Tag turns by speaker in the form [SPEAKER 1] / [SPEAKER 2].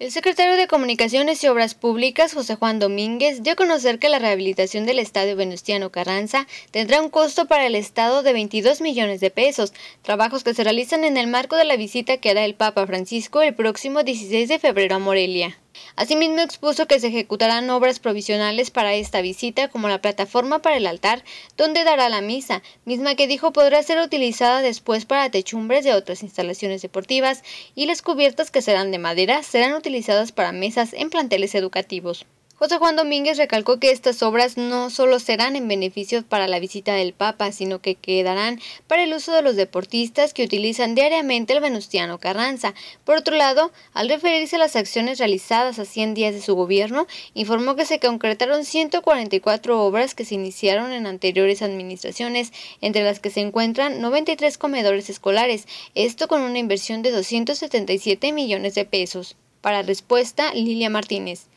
[SPEAKER 1] El secretario de Comunicaciones y Obras Públicas, José Juan Domínguez, dio a conocer que la rehabilitación del estadio Venustiano Carranza tendrá un costo para el Estado de 22 millones de pesos, trabajos que se realizan en el marco de la visita que hará el Papa Francisco el próximo 16 de febrero a Morelia. Asimismo expuso que se ejecutarán obras provisionales para esta visita como la plataforma para el altar donde dará la misa, misma que dijo podrá ser utilizada después para techumbres de otras instalaciones deportivas y las cubiertas que serán de madera serán utilizadas para mesas en planteles educativos. José Juan Domínguez recalcó que estas obras no solo serán en beneficio para la visita del Papa, sino que quedarán para el uso de los deportistas que utilizan diariamente el venustiano Carranza. Por otro lado, al referirse a las acciones realizadas a 100 días de su gobierno, informó que se concretaron 144 obras que se iniciaron en anteriores administraciones, entre las que se encuentran 93 comedores escolares, esto con una inversión de 277 millones de pesos. Para respuesta, Lilia Martínez.